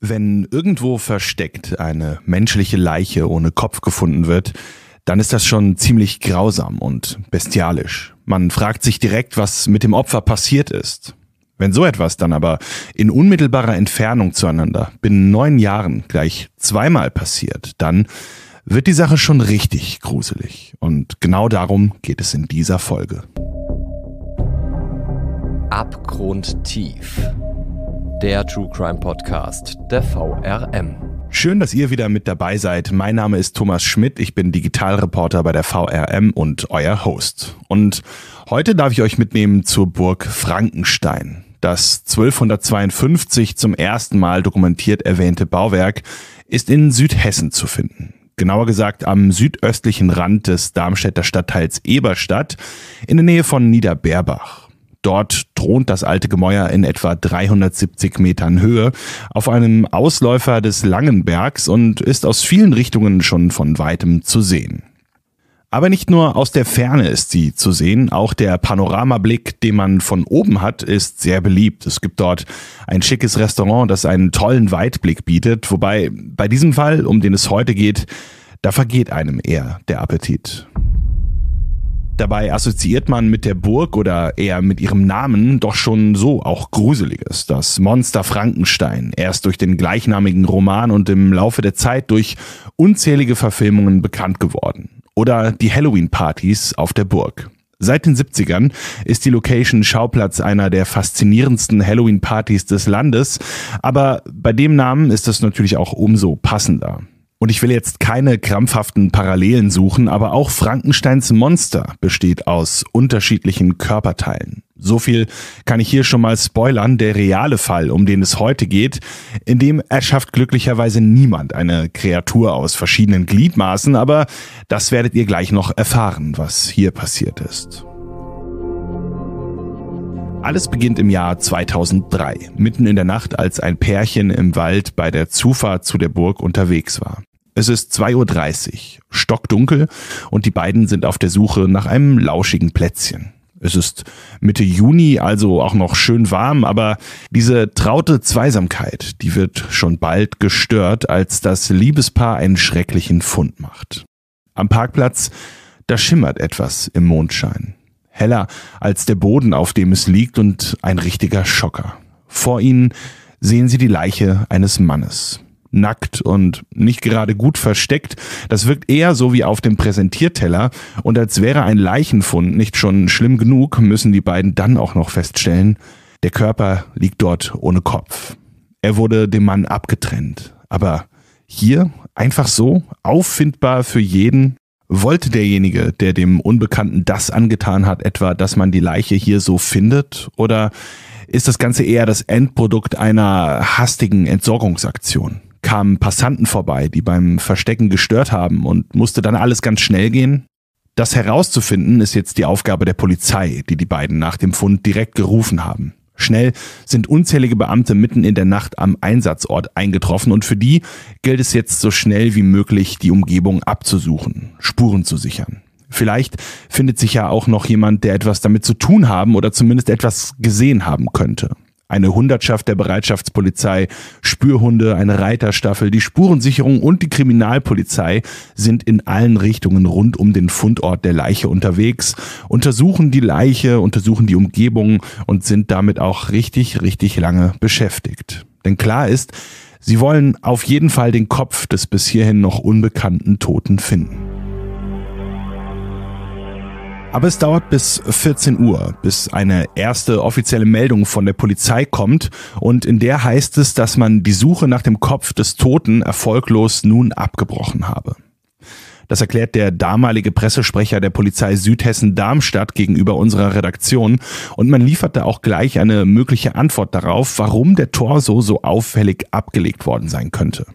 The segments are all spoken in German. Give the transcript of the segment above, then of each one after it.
Wenn irgendwo versteckt eine menschliche Leiche ohne Kopf gefunden wird, dann ist das schon ziemlich grausam und bestialisch. Man fragt sich direkt, was mit dem Opfer passiert ist. Wenn so etwas dann aber in unmittelbarer Entfernung zueinander binnen neun Jahren gleich zweimal passiert, dann wird die Sache schon richtig gruselig. Und genau darum geht es in dieser Folge. Abgrundtief der True Crime Podcast der VRM. Schön, dass ihr wieder mit dabei seid. Mein Name ist Thomas Schmidt, ich bin Digitalreporter bei der VRM und euer Host. Und heute darf ich euch mitnehmen zur Burg Frankenstein. Das 1252 zum ersten Mal dokumentiert erwähnte Bauwerk ist in Südhessen zu finden genauer gesagt am südöstlichen Rand des Darmstädter Stadtteils Eberstadt in der Nähe von Niederberbach. Dort thront das alte Gemäuer in etwa 370 Metern Höhe auf einem Ausläufer des Langenbergs und ist aus vielen Richtungen schon von weitem zu sehen. Aber nicht nur aus der Ferne ist sie zu sehen, auch der Panoramablick, den man von oben hat, ist sehr beliebt. Es gibt dort ein schickes Restaurant, das einen tollen Weitblick bietet, wobei bei diesem Fall, um den es heute geht, da vergeht einem eher der Appetit. Dabei assoziiert man mit der Burg oder eher mit ihrem Namen doch schon so auch Gruseliges. Das Monster Frankenstein, erst durch den gleichnamigen Roman und im Laufe der Zeit durch unzählige Verfilmungen bekannt geworden. Oder die Halloween-Partys auf der Burg. Seit den 70ern ist die Location Schauplatz einer der faszinierendsten Halloween-Partys des Landes, aber bei dem Namen ist das natürlich auch umso passender. Und ich will jetzt keine krampfhaften Parallelen suchen, aber auch Frankensteins Monster besteht aus unterschiedlichen Körperteilen. So viel kann ich hier schon mal spoilern, der reale Fall, um den es heute geht, in dem erschafft glücklicherweise niemand eine Kreatur aus verschiedenen Gliedmaßen, aber das werdet ihr gleich noch erfahren, was hier passiert ist. Alles beginnt im Jahr 2003, mitten in der Nacht, als ein Pärchen im Wald bei der Zufahrt zu der Burg unterwegs war. Es ist 2.30 Uhr, stockdunkel und die beiden sind auf der Suche nach einem lauschigen Plätzchen. Es ist Mitte Juni, also auch noch schön warm, aber diese traute Zweisamkeit, die wird schon bald gestört, als das Liebespaar einen schrecklichen Fund macht. Am Parkplatz, da schimmert etwas im Mondschein. Heller als der Boden, auf dem es liegt und ein richtiger Schocker. Vor ihnen sehen sie die Leiche eines Mannes nackt und nicht gerade gut versteckt. Das wirkt eher so wie auf dem Präsentierteller. Und als wäre ein Leichenfund nicht schon schlimm genug, müssen die beiden dann auch noch feststellen, der Körper liegt dort ohne Kopf. Er wurde dem Mann abgetrennt. Aber hier einfach so, auffindbar für jeden, wollte derjenige, der dem Unbekannten das angetan hat, etwa, dass man die Leiche hier so findet? Oder ist das Ganze eher das Endprodukt einer hastigen Entsorgungsaktion? kamen Passanten vorbei, die beim Verstecken gestört haben und musste dann alles ganz schnell gehen? Das herauszufinden ist jetzt die Aufgabe der Polizei, die die beiden nach dem Fund direkt gerufen haben. Schnell sind unzählige Beamte mitten in der Nacht am Einsatzort eingetroffen und für die gilt es jetzt so schnell wie möglich, die Umgebung abzusuchen, Spuren zu sichern. Vielleicht findet sich ja auch noch jemand, der etwas damit zu tun haben oder zumindest etwas gesehen haben könnte eine Hundertschaft der Bereitschaftspolizei, Spürhunde, eine Reiterstaffel, die Spurensicherung und die Kriminalpolizei sind in allen Richtungen rund um den Fundort der Leiche unterwegs, untersuchen die Leiche, untersuchen die Umgebung und sind damit auch richtig, richtig lange beschäftigt. Denn klar ist, sie wollen auf jeden Fall den Kopf des bis hierhin noch unbekannten Toten finden. Aber es dauert bis 14 Uhr, bis eine erste offizielle Meldung von der Polizei kommt und in der heißt es, dass man die Suche nach dem Kopf des Toten erfolglos nun abgebrochen habe. Das erklärt der damalige Pressesprecher der Polizei Südhessen Darmstadt gegenüber unserer Redaktion und man lieferte auch gleich eine mögliche Antwort darauf, warum der Torso so auffällig abgelegt worden sein könnte.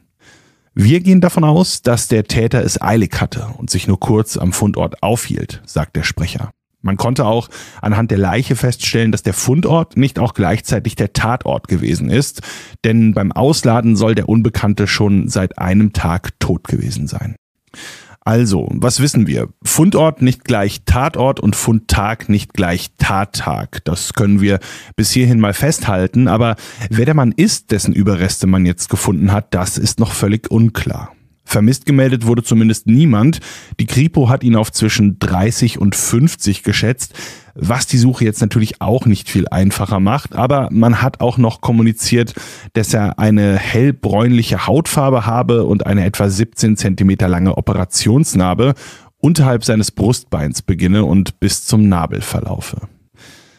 Wir gehen davon aus, dass der Täter es eilig hatte und sich nur kurz am Fundort aufhielt, sagt der Sprecher. Man konnte auch anhand der Leiche feststellen, dass der Fundort nicht auch gleichzeitig der Tatort gewesen ist, denn beim Ausladen soll der Unbekannte schon seit einem Tag tot gewesen sein. Also, was wissen wir? Fundort nicht gleich Tatort und Fundtag nicht gleich Tattag. Das können wir bis hierhin mal festhalten, aber wer der Mann ist, dessen Überreste man jetzt gefunden hat, das ist noch völlig unklar. Vermisst gemeldet wurde zumindest niemand. Die Kripo hat ihn auf zwischen 30 und 50 geschätzt, was die Suche jetzt natürlich auch nicht viel einfacher macht. Aber man hat auch noch kommuniziert, dass er eine hellbräunliche Hautfarbe habe und eine etwa 17 Zentimeter lange Operationsnarbe unterhalb seines Brustbeins beginne und bis zum Nabel verlaufe.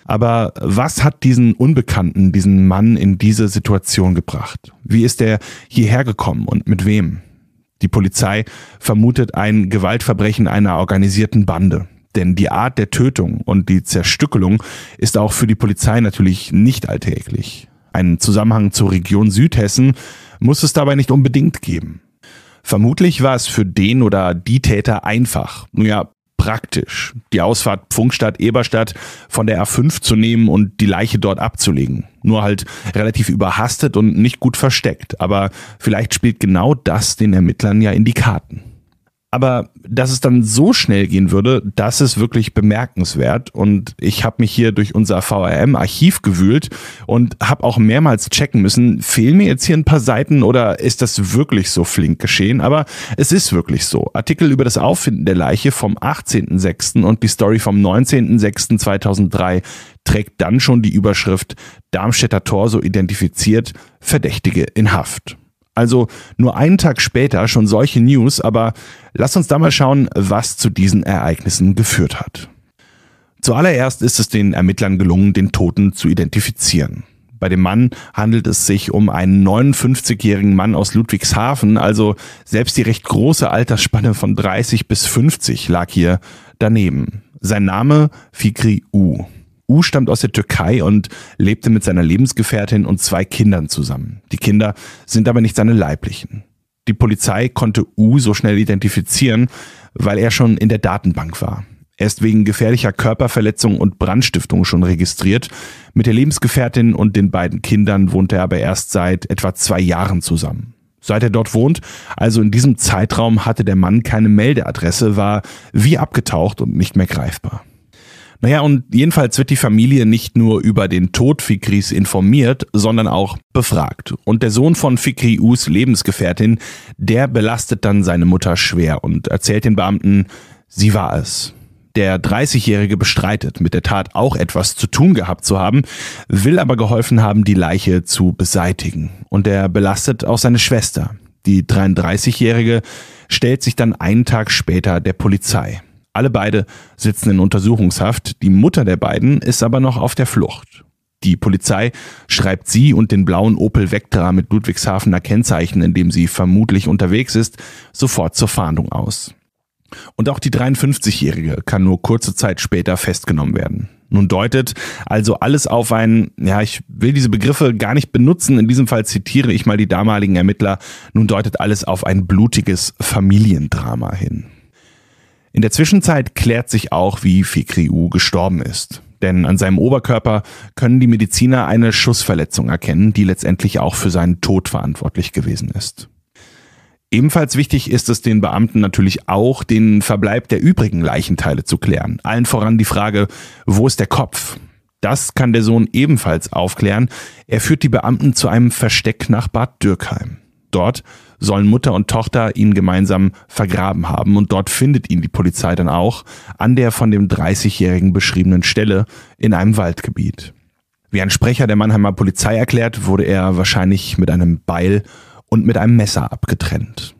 Aber was hat diesen Unbekannten, diesen Mann in diese Situation gebracht? Wie ist er hierher gekommen und mit wem? Die Polizei vermutet ein Gewaltverbrechen einer organisierten Bande. Denn die Art der Tötung und die Zerstückelung ist auch für die Polizei natürlich nicht alltäglich. Einen Zusammenhang zur Region Südhessen muss es dabei nicht unbedingt geben. Vermutlich war es für den oder die Täter einfach, nun ja, praktisch, die Ausfahrt Pfungstadt, Eberstadt von der A5 zu nehmen und die Leiche dort abzulegen. Nur halt relativ überhastet und nicht gut versteckt. Aber vielleicht spielt genau das den Ermittlern ja in die Karten. Aber dass es dann so schnell gehen würde, das ist wirklich bemerkenswert. Und ich habe mich hier durch unser VRM-Archiv gewühlt und habe auch mehrmals checken müssen, fehlen mir jetzt hier ein paar Seiten oder ist das wirklich so flink geschehen? Aber es ist wirklich so. Artikel über das Auffinden der Leiche vom 18.06. und die Story vom 19.06.2003 trägt dann schon die Überschrift Darmstädter Torso identifiziert, Verdächtige in Haft. Also nur einen Tag später schon solche News, aber lass uns da mal schauen, was zu diesen Ereignissen geführt hat. Zuallererst ist es den Ermittlern gelungen, den Toten zu identifizieren. Bei dem Mann handelt es sich um einen 59-jährigen Mann aus Ludwigshafen, also selbst die recht große Altersspanne von 30 bis 50 lag hier daneben. Sein Name Fikri U. U stammt aus der Türkei und lebte mit seiner Lebensgefährtin und zwei Kindern zusammen. Die Kinder sind aber nicht seine leiblichen. Die Polizei konnte U so schnell identifizieren, weil er schon in der Datenbank war. Er ist wegen gefährlicher Körperverletzung und Brandstiftung schon registriert. Mit der Lebensgefährtin und den beiden Kindern wohnt er aber erst seit etwa zwei Jahren zusammen. Seit er dort wohnt, also in diesem Zeitraum hatte der Mann keine Meldeadresse, war wie abgetaucht und nicht mehr greifbar. Naja, und jedenfalls wird die Familie nicht nur über den Tod Fikris informiert, sondern auch befragt. Und der Sohn von Fikri Us Lebensgefährtin, der belastet dann seine Mutter schwer und erzählt den Beamten, sie war es. Der 30-Jährige bestreitet, mit der Tat auch etwas zu tun gehabt zu haben, will aber geholfen haben, die Leiche zu beseitigen. Und er belastet auch seine Schwester. Die 33-Jährige stellt sich dann einen Tag später der Polizei. Alle beide sitzen in Untersuchungshaft, die Mutter der beiden ist aber noch auf der Flucht. Die Polizei schreibt sie und den blauen Opel Vectra mit Ludwigshafener Kennzeichen, in dem sie vermutlich unterwegs ist, sofort zur Fahndung aus. Und auch die 53-Jährige kann nur kurze Zeit später festgenommen werden. Nun deutet also alles auf ein, ja, ich will diese Begriffe gar nicht benutzen, in diesem Fall zitiere ich mal die damaligen Ermittler, nun deutet alles auf ein blutiges Familiendrama hin. In der Zwischenzeit klärt sich auch, wie Fikriu gestorben ist. Denn an seinem Oberkörper können die Mediziner eine Schussverletzung erkennen, die letztendlich auch für seinen Tod verantwortlich gewesen ist. Ebenfalls wichtig ist es den Beamten natürlich auch, den Verbleib der übrigen Leichenteile zu klären. Allen voran die Frage, wo ist der Kopf? Das kann der Sohn ebenfalls aufklären. Er führt die Beamten zu einem Versteck nach Bad Dürkheim dort sollen Mutter und Tochter ihn gemeinsam vergraben haben und dort findet ihn die Polizei dann auch an der von dem 30-Jährigen beschriebenen Stelle in einem Waldgebiet. Wie ein Sprecher der Mannheimer Polizei erklärt, wurde er wahrscheinlich mit einem Beil und mit einem Messer abgetrennt.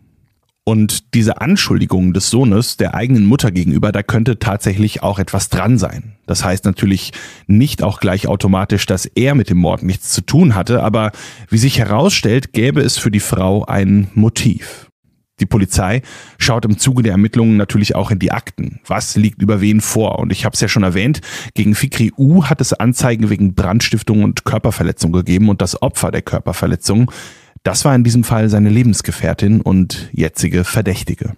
Und diese Anschuldigungen des Sohnes der eigenen Mutter gegenüber, da könnte tatsächlich auch etwas dran sein. Das heißt natürlich nicht auch gleich automatisch, dass er mit dem Mord nichts zu tun hatte, aber wie sich herausstellt, gäbe es für die Frau ein Motiv. Die Polizei schaut im Zuge der Ermittlungen natürlich auch in die Akten. Was liegt über wen vor? Und ich habe es ja schon erwähnt, gegen Fikri U hat es Anzeigen wegen Brandstiftung und Körperverletzung gegeben und das Opfer der Körperverletzung das war in diesem Fall seine Lebensgefährtin und jetzige Verdächtige.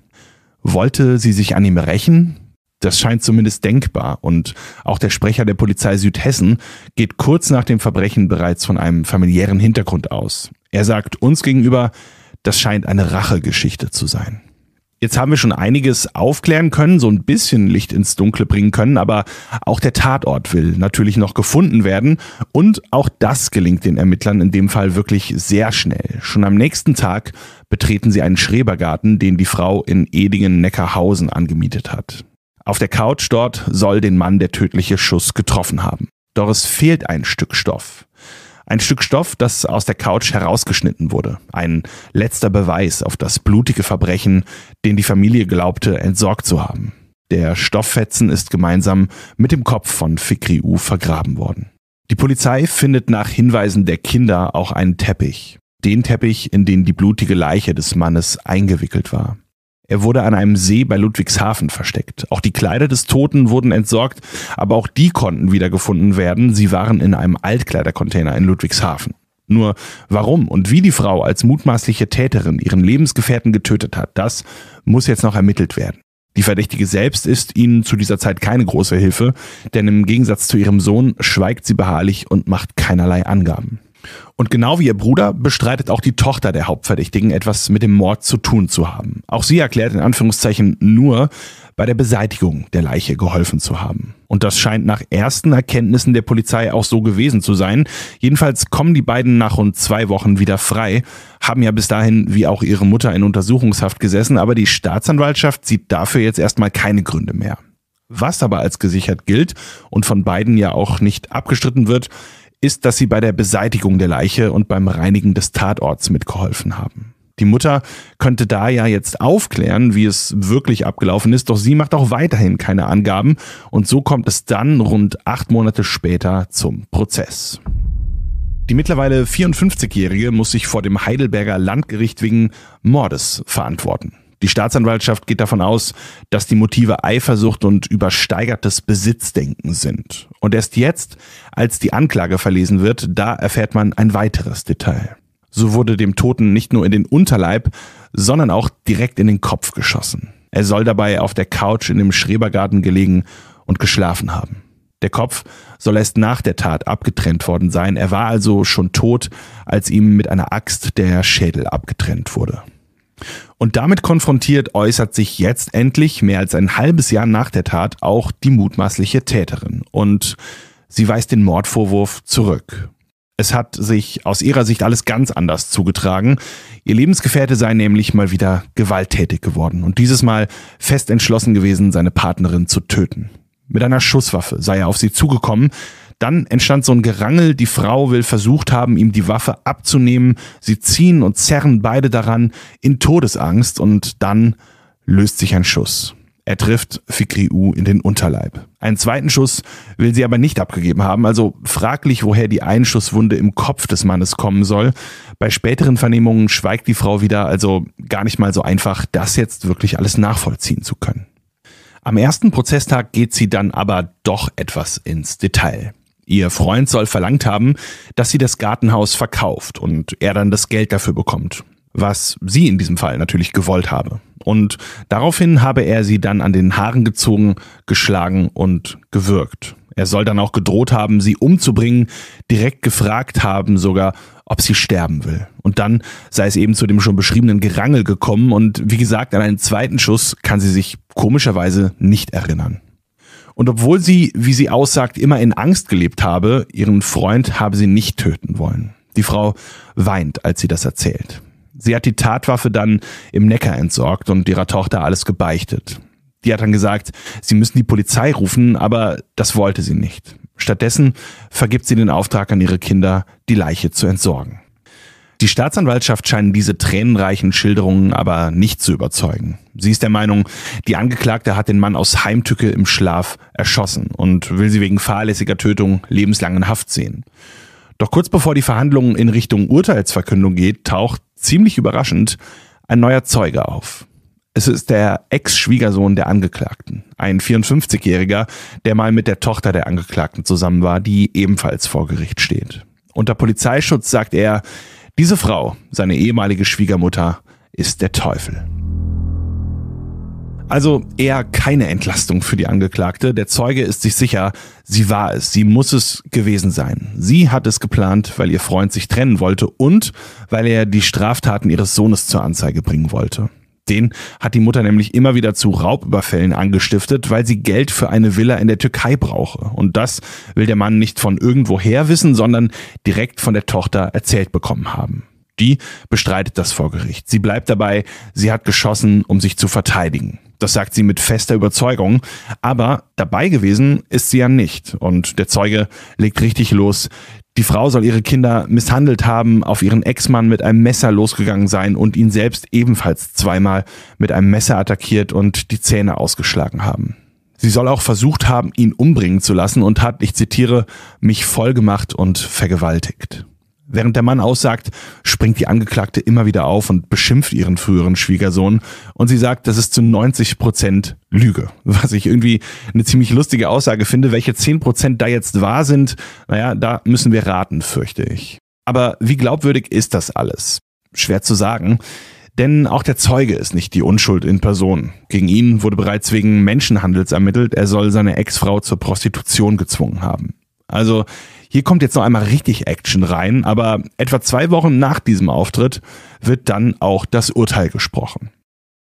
Wollte sie sich an ihm rächen? Das scheint zumindest denkbar und auch der Sprecher der Polizei Südhessen geht kurz nach dem Verbrechen bereits von einem familiären Hintergrund aus. Er sagt uns gegenüber, das scheint eine Rachegeschichte zu sein. Jetzt haben wir schon einiges aufklären können, so ein bisschen Licht ins Dunkle bringen können, aber auch der Tatort will natürlich noch gefunden werden und auch das gelingt den Ermittlern in dem Fall wirklich sehr schnell. Schon am nächsten Tag betreten sie einen Schrebergarten, den die Frau in Edingen-Neckarhausen angemietet hat. Auf der Couch dort soll den Mann der tödliche Schuss getroffen haben. Doch es fehlt ein Stück Stoff. Ein Stück Stoff, das aus der Couch herausgeschnitten wurde. Ein letzter Beweis auf das blutige Verbrechen, den die Familie glaubte, entsorgt zu haben. Der Stofffetzen ist gemeinsam mit dem Kopf von Fikri U vergraben worden. Die Polizei findet nach Hinweisen der Kinder auch einen Teppich. Den Teppich, in den die blutige Leiche des Mannes eingewickelt war. Er wurde an einem See bei Ludwigshafen versteckt. Auch die Kleider des Toten wurden entsorgt, aber auch die konnten wiedergefunden werden. Sie waren in einem Altkleidercontainer in Ludwigshafen. Nur warum und wie die Frau als mutmaßliche Täterin ihren Lebensgefährten getötet hat, das muss jetzt noch ermittelt werden. Die Verdächtige selbst ist ihnen zu dieser Zeit keine große Hilfe, denn im Gegensatz zu ihrem Sohn schweigt sie beharrlich und macht keinerlei Angaben. Und genau wie ihr Bruder bestreitet auch die Tochter der Hauptverdächtigen etwas mit dem Mord zu tun zu haben. Auch sie erklärt in Anführungszeichen nur, bei der Beseitigung der Leiche geholfen zu haben. Und das scheint nach ersten Erkenntnissen der Polizei auch so gewesen zu sein. Jedenfalls kommen die beiden nach rund zwei Wochen wieder frei, haben ja bis dahin wie auch ihre Mutter in Untersuchungshaft gesessen, aber die Staatsanwaltschaft sieht dafür jetzt erstmal keine Gründe mehr. Was aber als gesichert gilt und von beiden ja auch nicht abgestritten wird, ist, dass sie bei der Beseitigung der Leiche und beim Reinigen des Tatorts mitgeholfen haben. Die Mutter könnte da ja jetzt aufklären, wie es wirklich abgelaufen ist, doch sie macht auch weiterhin keine Angaben und so kommt es dann rund acht Monate später zum Prozess. Die mittlerweile 54-Jährige muss sich vor dem Heidelberger Landgericht wegen Mordes verantworten. Die Staatsanwaltschaft geht davon aus, dass die Motive Eifersucht und übersteigertes Besitzdenken sind. Und erst jetzt, als die Anklage verlesen wird, da erfährt man ein weiteres Detail. So wurde dem Toten nicht nur in den Unterleib, sondern auch direkt in den Kopf geschossen. Er soll dabei auf der Couch in dem Schrebergarten gelegen und geschlafen haben. Der Kopf soll erst nach der Tat abgetrennt worden sein. Er war also schon tot, als ihm mit einer Axt der Schädel abgetrennt wurde. Und damit konfrontiert äußert sich jetzt endlich, mehr als ein halbes Jahr nach der Tat, auch die mutmaßliche Täterin. Und sie weist den Mordvorwurf zurück. Es hat sich aus ihrer Sicht alles ganz anders zugetragen. Ihr Lebensgefährte sei nämlich mal wieder gewalttätig geworden und dieses Mal fest entschlossen gewesen, seine Partnerin zu töten. Mit einer Schusswaffe sei er auf sie zugekommen, dann entstand so ein Gerangel, die Frau will versucht haben, ihm die Waffe abzunehmen. Sie ziehen und zerren beide daran in Todesangst und dann löst sich ein Schuss. Er trifft Fikriu in den Unterleib. Einen zweiten Schuss will sie aber nicht abgegeben haben, also fraglich, woher die Einschusswunde im Kopf des Mannes kommen soll. Bei späteren Vernehmungen schweigt die Frau wieder, also gar nicht mal so einfach, das jetzt wirklich alles nachvollziehen zu können. Am ersten Prozesstag geht sie dann aber doch etwas ins Detail. Ihr Freund soll verlangt haben, dass sie das Gartenhaus verkauft und er dann das Geld dafür bekommt, was sie in diesem Fall natürlich gewollt habe. Und daraufhin habe er sie dann an den Haaren gezogen, geschlagen und gewürgt. Er soll dann auch gedroht haben, sie umzubringen, direkt gefragt haben sogar, ob sie sterben will. Und dann sei es eben zu dem schon beschriebenen Gerangel gekommen und wie gesagt, an einen zweiten Schuss kann sie sich komischerweise nicht erinnern. Und obwohl sie, wie sie aussagt, immer in Angst gelebt habe, ihren Freund habe sie nicht töten wollen. Die Frau weint, als sie das erzählt. Sie hat die Tatwaffe dann im Neckar entsorgt und ihrer Tochter alles gebeichtet. Die hat dann gesagt, sie müssen die Polizei rufen, aber das wollte sie nicht. Stattdessen vergibt sie den Auftrag an ihre Kinder, die Leiche zu entsorgen. Die Staatsanwaltschaft scheinen diese tränenreichen Schilderungen aber nicht zu überzeugen. Sie ist der Meinung, die Angeklagte hat den Mann aus Heimtücke im Schlaf erschossen und will sie wegen fahrlässiger Tötung lebenslang in Haft sehen. Doch kurz bevor die Verhandlung in Richtung Urteilsverkündung geht, taucht ziemlich überraschend ein neuer Zeuge auf. Es ist der Ex-Schwiegersohn der Angeklagten, ein 54-Jähriger, der mal mit der Tochter der Angeklagten zusammen war, die ebenfalls vor Gericht steht. Unter Polizeischutz sagt er, diese Frau, seine ehemalige Schwiegermutter, ist der Teufel. Also eher keine Entlastung für die Angeklagte. Der Zeuge ist sich sicher, sie war es, sie muss es gewesen sein. Sie hat es geplant, weil ihr Freund sich trennen wollte und weil er die Straftaten ihres Sohnes zur Anzeige bringen wollte. Den hat die Mutter nämlich immer wieder zu Raubüberfällen angestiftet, weil sie Geld für eine Villa in der Türkei brauche. Und das will der Mann nicht von irgendwoher wissen, sondern direkt von der Tochter erzählt bekommen haben. Die bestreitet das vor Gericht. Sie bleibt dabei, sie hat geschossen, um sich zu verteidigen. Das sagt sie mit fester Überzeugung. Aber dabei gewesen ist sie ja nicht. Und der Zeuge legt richtig los. Die Frau soll ihre Kinder misshandelt haben, auf ihren Ex-Mann mit einem Messer losgegangen sein und ihn selbst ebenfalls zweimal mit einem Messer attackiert und die Zähne ausgeschlagen haben. Sie soll auch versucht haben, ihn umbringen zu lassen und hat, ich zitiere, mich vollgemacht und vergewaltigt. Während der Mann aussagt, springt die Angeklagte immer wieder auf und beschimpft ihren früheren Schwiegersohn. Und sie sagt, das ist zu 90 Prozent Lüge. Was ich irgendwie eine ziemlich lustige Aussage finde. Welche 10 Prozent da jetzt wahr sind, naja, da müssen wir raten, fürchte ich. Aber wie glaubwürdig ist das alles? Schwer zu sagen. Denn auch der Zeuge ist nicht die Unschuld in Person. Gegen ihn wurde bereits wegen Menschenhandels ermittelt, er soll seine Ex-Frau zur Prostitution gezwungen haben. Also hier kommt jetzt noch einmal richtig Action rein, aber etwa zwei Wochen nach diesem Auftritt wird dann auch das Urteil gesprochen.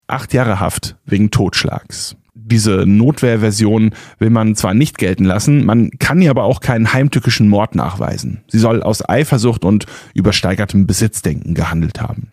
Acht Jahre Haft wegen Totschlags. Diese Notwehrversion will man zwar nicht gelten lassen, man kann ihr aber auch keinen heimtückischen Mord nachweisen. Sie soll aus Eifersucht und übersteigertem Besitzdenken gehandelt haben.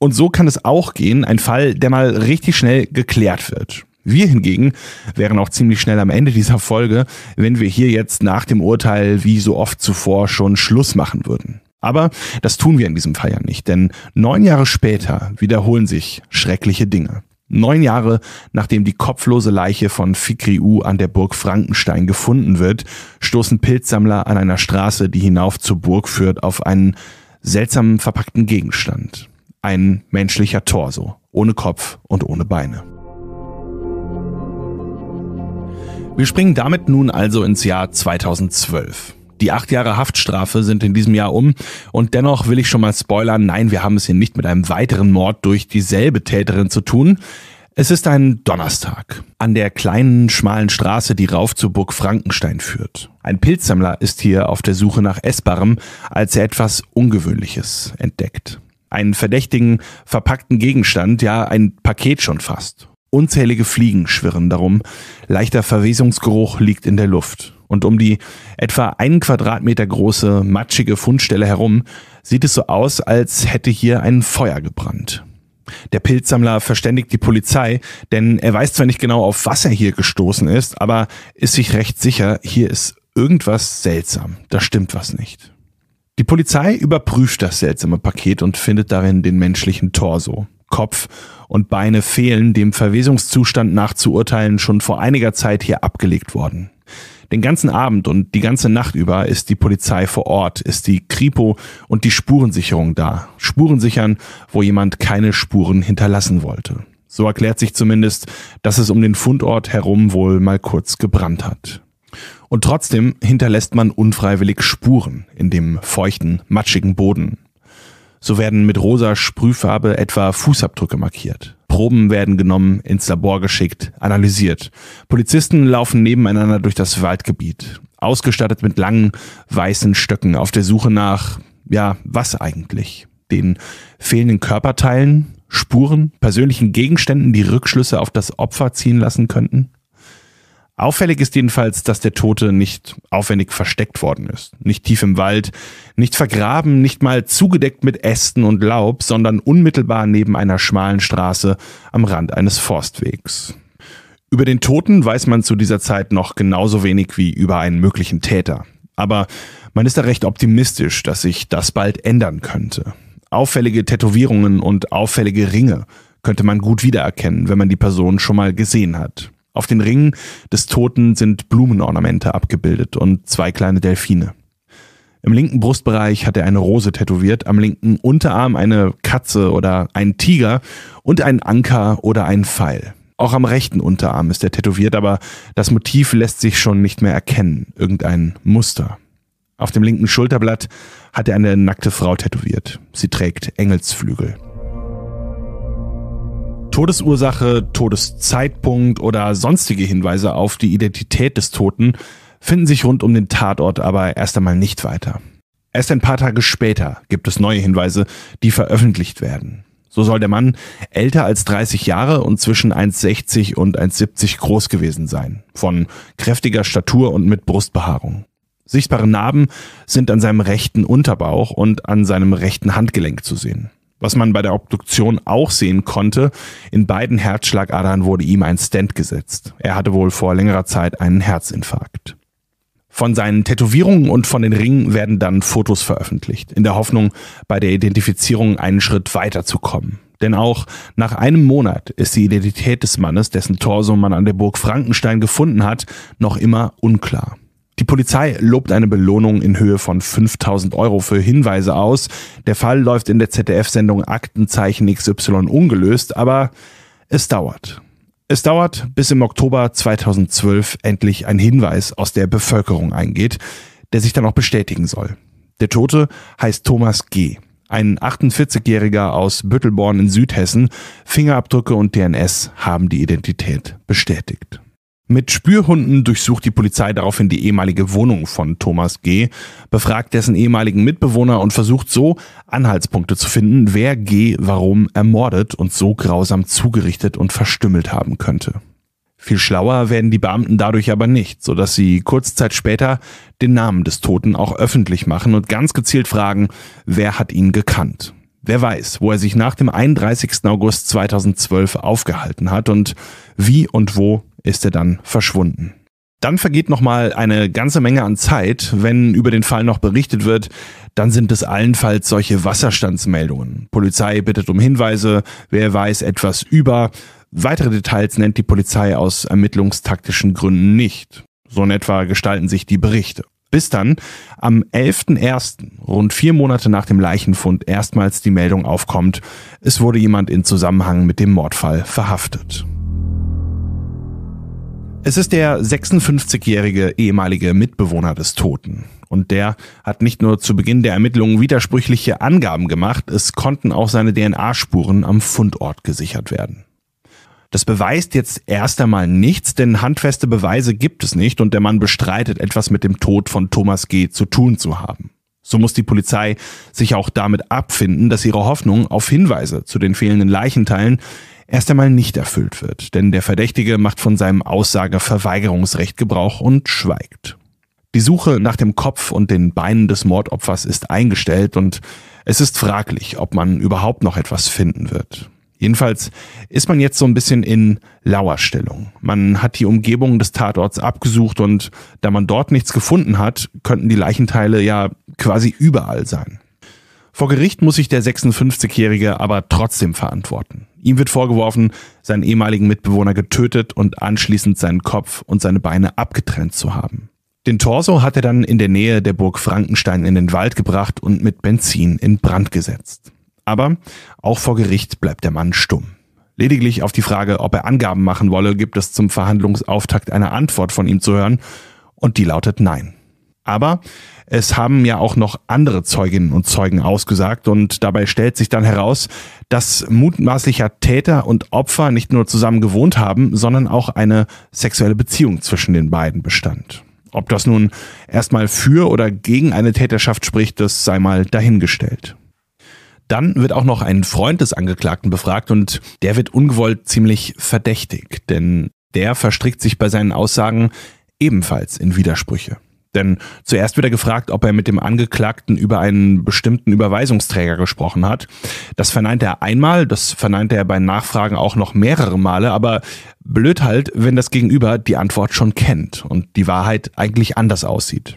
Und so kann es auch gehen, ein Fall, der mal richtig schnell geklärt wird. Wir hingegen wären auch ziemlich schnell am Ende dieser Folge, wenn wir hier jetzt nach dem Urteil wie so oft zuvor schon Schluss machen würden. Aber das tun wir in diesem Fall ja nicht, denn neun Jahre später wiederholen sich schreckliche Dinge. Neun Jahre nachdem die kopflose Leiche von Fikriu an der Burg Frankenstein gefunden wird, stoßen Pilzsammler an einer Straße, die hinauf zur Burg führt, auf einen seltsamen verpackten Gegenstand. Ein menschlicher Torso, ohne Kopf und ohne Beine. Wir springen damit nun also ins Jahr 2012. Die acht Jahre Haftstrafe sind in diesem Jahr um und dennoch will ich schon mal spoilern, nein, wir haben es hier nicht mit einem weiteren Mord durch dieselbe Täterin zu tun. Es ist ein Donnerstag an der kleinen schmalen Straße, die rauf zur Burg Frankenstein führt. Ein Pilzsammler ist hier auf der Suche nach Essbarem, als er etwas Ungewöhnliches entdeckt. Einen verdächtigen, verpackten Gegenstand, ja ein Paket schon fast. Unzählige Fliegen schwirren darum. Leichter Verwesungsgeruch liegt in der Luft. Und um die etwa einen Quadratmeter große, matschige Fundstelle herum sieht es so aus, als hätte hier ein Feuer gebrannt. Der Pilzsammler verständigt die Polizei, denn er weiß zwar nicht genau, auf was er hier gestoßen ist, aber ist sich recht sicher, hier ist irgendwas seltsam. Da stimmt was nicht. Die Polizei überprüft das seltsame Paket und findet darin den menschlichen Torso. Kopf und Beine fehlen, dem Verwesungszustand nach zu urteilen, schon vor einiger Zeit hier abgelegt worden. Den ganzen Abend und die ganze Nacht über ist die Polizei vor Ort, ist die Kripo und die Spurensicherung da. Spuren sichern, wo jemand keine Spuren hinterlassen wollte. So erklärt sich zumindest, dass es um den Fundort herum wohl mal kurz gebrannt hat. Und trotzdem hinterlässt man unfreiwillig Spuren in dem feuchten, matschigen Boden. So werden mit rosa Sprühfarbe etwa Fußabdrücke markiert. Proben werden genommen, ins Labor geschickt, analysiert. Polizisten laufen nebeneinander durch das Waldgebiet, ausgestattet mit langen weißen Stöcken auf der Suche nach, ja, was eigentlich? Den fehlenden Körperteilen, Spuren, persönlichen Gegenständen, die Rückschlüsse auf das Opfer ziehen lassen könnten? Auffällig ist jedenfalls, dass der Tote nicht aufwendig versteckt worden ist. Nicht tief im Wald, nicht vergraben, nicht mal zugedeckt mit Ästen und Laub, sondern unmittelbar neben einer schmalen Straße am Rand eines Forstwegs. Über den Toten weiß man zu dieser Zeit noch genauso wenig wie über einen möglichen Täter. Aber man ist da recht optimistisch, dass sich das bald ändern könnte. Auffällige Tätowierungen und auffällige Ringe könnte man gut wiedererkennen, wenn man die Person schon mal gesehen hat. Auf den Ringen des Toten sind Blumenornamente abgebildet und zwei kleine Delfine. Im linken Brustbereich hat er eine Rose tätowiert, am linken Unterarm eine Katze oder ein Tiger und einen Anker oder einen Pfeil. Auch am rechten Unterarm ist er tätowiert, aber das Motiv lässt sich schon nicht mehr erkennen, irgendein Muster. Auf dem linken Schulterblatt hat er eine nackte Frau tätowiert. Sie trägt Engelsflügel. Todesursache, Todeszeitpunkt oder sonstige Hinweise auf die Identität des Toten finden sich rund um den Tatort aber erst einmal nicht weiter. Erst ein paar Tage später gibt es neue Hinweise, die veröffentlicht werden. So soll der Mann älter als 30 Jahre und zwischen 1,60 und 1,70 groß gewesen sein, von kräftiger Statur und mit Brustbehaarung. Sichtbare Narben sind an seinem rechten Unterbauch und an seinem rechten Handgelenk zu sehen was man bei der Obduktion auch sehen konnte. In beiden Herzschlagadern wurde ihm ein Stent gesetzt. Er hatte wohl vor längerer Zeit einen Herzinfarkt. Von seinen Tätowierungen und von den Ringen werden dann Fotos veröffentlicht, in der Hoffnung, bei der Identifizierung einen Schritt weiterzukommen. Denn auch nach einem Monat ist die Identität des Mannes, dessen Torso man an der Burg Frankenstein gefunden hat, noch immer unklar. Die Polizei lobt eine Belohnung in Höhe von 5000 Euro für Hinweise aus. Der Fall läuft in der ZDF-Sendung Aktenzeichen XY ungelöst, aber es dauert. Es dauert, bis im Oktober 2012 endlich ein Hinweis aus der Bevölkerung eingeht, der sich dann auch bestätigen soll. Der Tote heißt Thomas G. Ein 48-Jähriger aus Büttelborn in Südhessen. Fingerabdrücke und DNS haben die Identität bestätigt. Mit Spürhunden durchsucht die Polizei daraufhin die ehemalige Wohnung von Thomas G., befragt dessen ehemaligen Mitbewohner und versucht so Anhaltspunkte zu finden, wer G. warum ermordet und so grausam zugerichtet und verstümmelt haben könnte. Viel schlauer werden die Beamten dadurch aber nicht, so dass sie kurz Zeit später den Namen des Toten auch öffentlich machen und ganz gezielt fragen, wer hat ihn gekannt. Wer weiß, wo er sich nach dem 31. August 2012 aufgehalten hat und wie und wo ist er dann verschwunden. Dann vergeht nochmal eine ganze Menge an Zeit. Wenn über den Fall noch berichtet wird, dann sind es allenfalls solche Wasserstandsmeldungen. Polizei bittet um Hinweise, wer weiß etwas über. Weitere Details nennt die Polizei aus ermittlungstaktischen Gründen nicht. So in etwa gestalten sich die Berichte. Bis dann am 11.01., rund vier Monate nach dem Leichenfund, erstmals die Meldung aufkommt, es wurde jemand in Zusammenhang mit dem Mordfall verhaftet. Es ist der 56-jährige ehemalige Mitbewohner des Toten. Und der hat nicht nur zu Beginn der Ermittlungen widersprüchliche Angaben gemacht, es konnten auch seine DNA-Spuren am Fundort gesichert werden. Das beweist jetzt erst einmal nichts, denn handfeste Beweise gibt es nicht und der Mann bestreitet, etwas mit dem Tod von Thomas G. zu tun zu haben. So muss die Polizei sich auch damit abfinden, dass ihre Hoffnung auf Hinweise zu den fehlenden Leichenteilen erst einmal nicht erfüllt wird, denn der Verdächtige macht von seinem Aussageverweigerungsrecht Gebrauch und schweigt. Die Suche nach dem Kopf und den Beinen des Mordopfers ist eingestellt und es ist fraglich, ob man überhaupt noch etwas finden wird. Jedenfalls ist man jetzt so ein bisschen in Lauerstellung. Man hat die Umgebung des Tatorts abgesucht und da man dort nichts gefunden hat, könnten die Leichenteile ja quasi überall sein. Vor Gericht muss sich der 56-Jährige aber trotzdem verantworten. Ihm wird vorgeworfen, seinen ehemaligen Mitbewohner getötet und anschließend seinen Kopf und seine Beine abgetrennt zu haben. Den Torso hat er dann in der Nähe der Burg Frankenstein in den Wald gebracht und mit Benzin in Brand gesetzt. Aber auch vor Gericht bleibt der Mann stumm. Lediglich auf die Frage, ob er Angaben machen wolle, gibt es zum Verhandlungsauftakt eine Antwort von ihm zu hören, und die lautet Nein. Aber es haben ja auch noch andere Zeuginnen und Zeugen ausgesagt und dabei stellt sich dann heraus, dass mutmaßlicher Täter und Opfer nicht nur zusammen gewohnt haben, sondern auch eine sexuelle Beziehung zwischen den beiden bestand. Ob das nun erstmal für oder gegen eine Täterschaft spricht, das sei mal dahingestellt. Dann wird auch noch ein Freund des Angeklagten befragt und der wird ungewollt ziemlich verdächtig, denn der verstrickt sich bei seinen Aussagen ebenfalls in Widersprüche. Denn zuerst wird er gefragt, ob er mit dem Angeklagten über einen bestimmten Überweisungsträger gesprochen hat. Das verneint er einmal, das verneint er bei Nachfragen auch noch mehrere Male, aber blöd halt, wenn das Gegenüber die Antwort schon kennt und die Wahrheit eigentlich anders aussieht.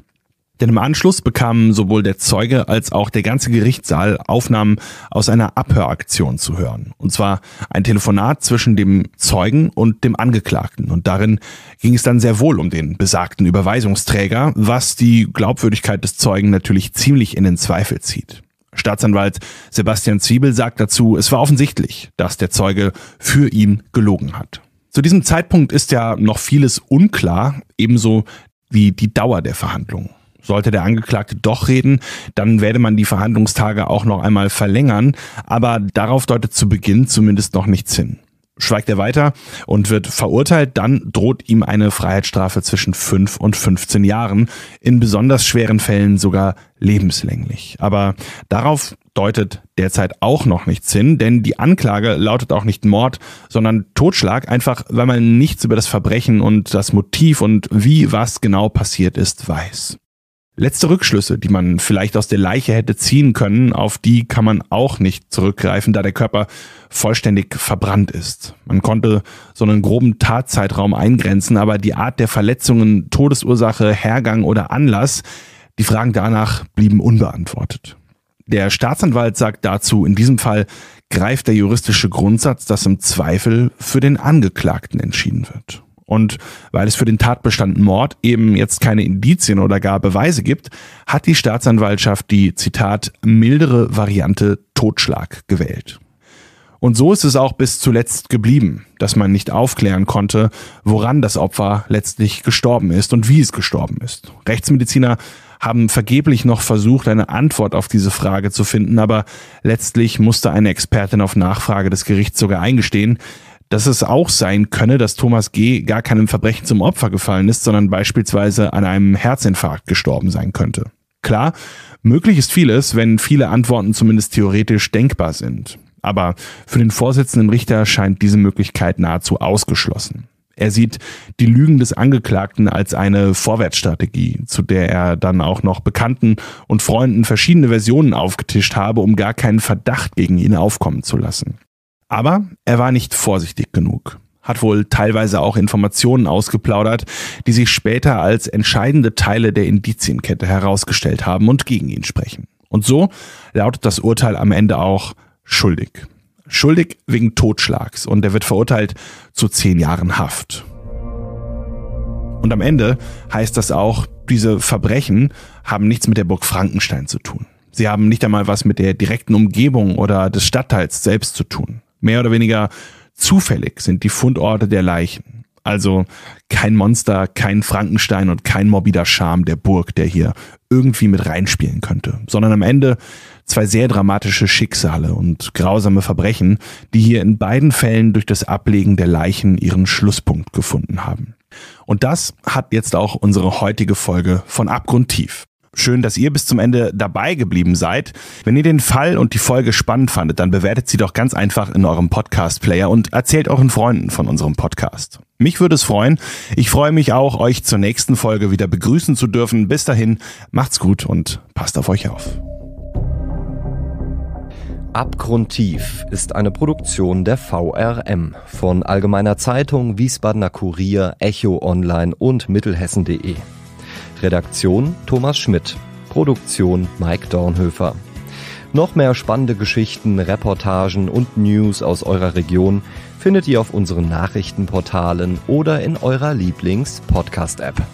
Denn im Anschluss bekamen sowohl der Zeuge als auch der ganze Gerichtssaal Aufnahmen aus einer Abhöraktion zu hören. Und zwar ein Telefonat zwischen dem Zeugen und dem Angeklagten. Und darin ging es dann sehr wohl um den besagten Überweisungsträger, was die Glaubwürdigkeit des Zeugen natürlich ziemlich in den Zweifel zieht. Staatsanwalt Sebastian Zwiebel sagt dazu, es war offensichtlich, dass der Zeuge für ihn gelogen hat. Zu diesem Zeitpunkt ist ja noch vieles unklar, ebenso wie die Dauer der Verhandlungen. Sollte der Angeklagte doch reden, dann werde man die Verhandlungstage auch noch einmal verlängern, aber darauf deutet zu Beginn zumindest noch nichts hin. Schweigt er weiter und wird verurteilt, dann droht ihm eine Freiheitsstrafe zwischen 5 und 15 Jahren, in besonders schweren Fällen sogar lebenslänglich. Aber darauf deutet derzeit auch noch nichts hin, denn die Anklage lautet auch nicht Mord, sondern Totschlag, einfach weil man nichts über das Verbrechen und das Motiv und wie was genau passiert ist weiß. Letzte Rückschlüsse, die man vielleicht aus der Leiche hätte ziehen können, auf die kann man auch nicht zurückgreifen, da der Körper vollständig verbrannt ist. Man konnte so einen groben Tatzeitraum eingrenzen, aber die Art der Verletzungen, Todesursache, Hergang oder Anlass, die Fragen danach blieben unbeantwortet. Der Staatsanwalt sagt dazu, in diesem Fall greift der juristische Grundsatz, dass im Zweifel für den Angeklagten entschieden wird. Und weil es für den Tatbestand Mord eben jetzt keine Indizien oder gar Beweise gibt, hat die Staatsanwaltschaft die, Zitat, mildere Variante Totschlag gewählt. Und so ist es auch bis zuletzt geblieben, dass man nicht aufklären konnte, woran das Opfer letztlich gestorben ist und wie es gestorben ist. Rechtsmediziner haben vergeblich noch versucht, eine Antwort auf diese Frage zu finden, aber letztlich musste eine Expertin auf Nachfrage des Gerichts sogar eingestehen, dass es auch sein könne, dass Thomas G. gar keinem Verbrechen zum Opfer gefallen ist, sondern beispielsweise an einem Herzinfarkt gestorben sein könnte. Klar, möglich ist vieles, wenn viele Antworten zumindest theoretisch denkbar sind. Aber für den Vorsitzenden Richter scheint diese Möglichkeit nahezu ausgeschlossen. Er sieht die Lügen des Angeklagten als eine Vorwärtsstrategie, zu der er dann auch noch Bekannten und Freunden verschiedene Versionen aufgetischt habe, um gar keinen Verdacht gegen ihn aufkommen zu lassen. Aber er war nicht vorsichtig genug, hat wohl teilweise auch Informationen ausgeplaudert, die sich später als entscheidende Teile der Indizienkette herausgestellt haben und gegen ihn sprechen. Und so lautet das Urteil am Ende auch schuldig. Schuldig wegen Totschlags und er wird verurteilt zu zehn Jahren Haft. Und am Ende heißt das auch, diese Verbrechen haben nichts mit der Burg Frankenstein zu tun. Sie haben nicht einmal was mit der direkten Umgebung oder des Stadtteils selbst zu tun. Mehr oder weniger zufällig sind die Fundorte der Leichen. Also kein Monster, kein Frankenstein und kein morbider Charme der Burg, der hier irgendwie mit reinspielen könnte, sondern am Ende zwei sehr dramatische Schicksale und grausame Verbrechen, die hier in beiden Fällen durch das Ablegen der Leichen ihren Schlusspunkt gefunden haben. Und das hat jetzt auch unsere heutige Folge von Abgrundtief. Schön, dass ihr bis zum Ende dabei geblieben seid. Wenn ihr den Fall und die Folge spannend fandet, dann bewertet sie doch ganz einfach in eurem Podcast-Player und erzählt euren Freunden von unserem Podcast. Mich würde es freuen. Ich freue mich auch, euch zur nächsten Folge wieder begrüßen zu dürfen. Bis dahin, macht's gut und passt auf euch auf. Abgrundtief ist eine Produktion der VRM von Allgemeiner Zeitung, Wiesbadener Kurier, Echo Online und Mittelhessen.de. Redaktion Thomas Schmidt. Produktion Mike Dornhöfer. Noch mehr spannende Geschichten, Reportagen und News aus eurer Region findet ihr auf unseren Nachrichtenportalen oder in eurer Lieblings-Podcast-App.